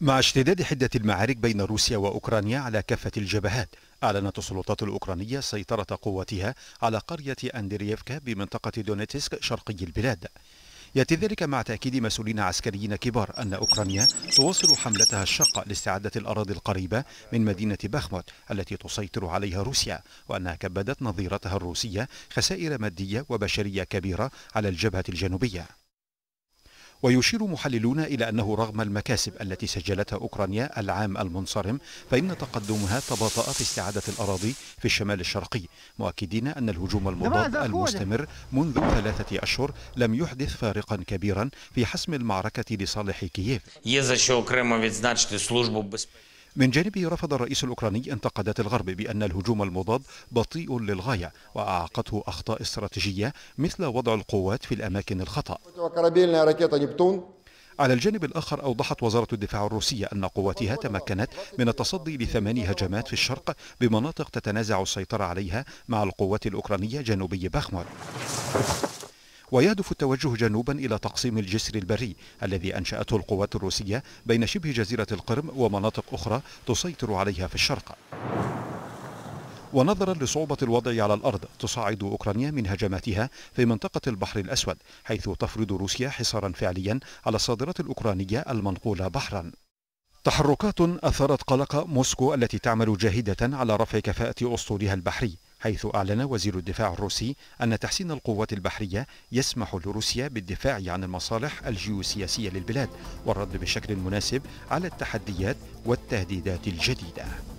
مع اشتداد حدة المعارك بين روسيا وأوكرانيا على كافة الجبهات أعلنت السلطات الأوكرانية سيطرة قواتها على قرية أندرييفكا بمنطقة دونيتسك شرقي البلاد يأتي ذلك مع تأكيد مسؤولين عسكريين كبار أن أوكرانيا تواصل حملتها الشاقة لاستعادة الأراضي القريبة من مدينة باخموت التي تسيطر عليها روسيا وأنها كبدت نظيرتها الروسية خسائر مادية وبشرية كبيرة على الجبهة الجنوبية ويشير محللون إلى أنه رغم المكاسب التي سجلتها أوكرانيا العام المنصرم فإن تقدمها تباطأ في استعادة الأراضي في الشمال الشرقي مؤكدين أن الهجوم المضاد المستمر منذ ثلاثة أشهر لم يحدث فارقا كبيرا في حسم المعركة لصالح كييف من جانبه رفض الرئيس الأوكراني انتقادات الغرب بأن الهجوم المضاد بطيء للغاية وأعاقته أخطاء استراتيجية مثل وضع القوات في الأماكن الخطأ على الجانب الآخر أوضحت وزارة الدفاع الروسية أن قواتها تمكنت من التصدي لثماني هجمات في الشرق بمناطق تتنازع السيطرة عليها مع القوات الأوكرانية جنوبي باخمور ويهدف التوجه جنوبا إلى تقسيم الجسر البري الذي أنشأته القوات الروسية بين شبه جزيرة القرم ومناطق أخرى تسيطر عليها في الشرق ونظرا لصعوبة الوضع على الأرض تصاعد أوكرانيا من هجماتها في منطقة البحر الأسود حيث تفرض روسيا حصارا فعليا على الصادرات الأوكرانية المنقولة بحرا تحركات أثارت قلق موسكو التي تعمل جاهدة على رفع كفاءة أسطولها البحري حيث أعلن وزير الدفاع الروسي أن تحسين القوات البحرية يسمح لروسيا بالدفاع عن المصالح الجيوسياسية للبلاد والرد بشكل مناسب على التحديات والتهديدات الجديدة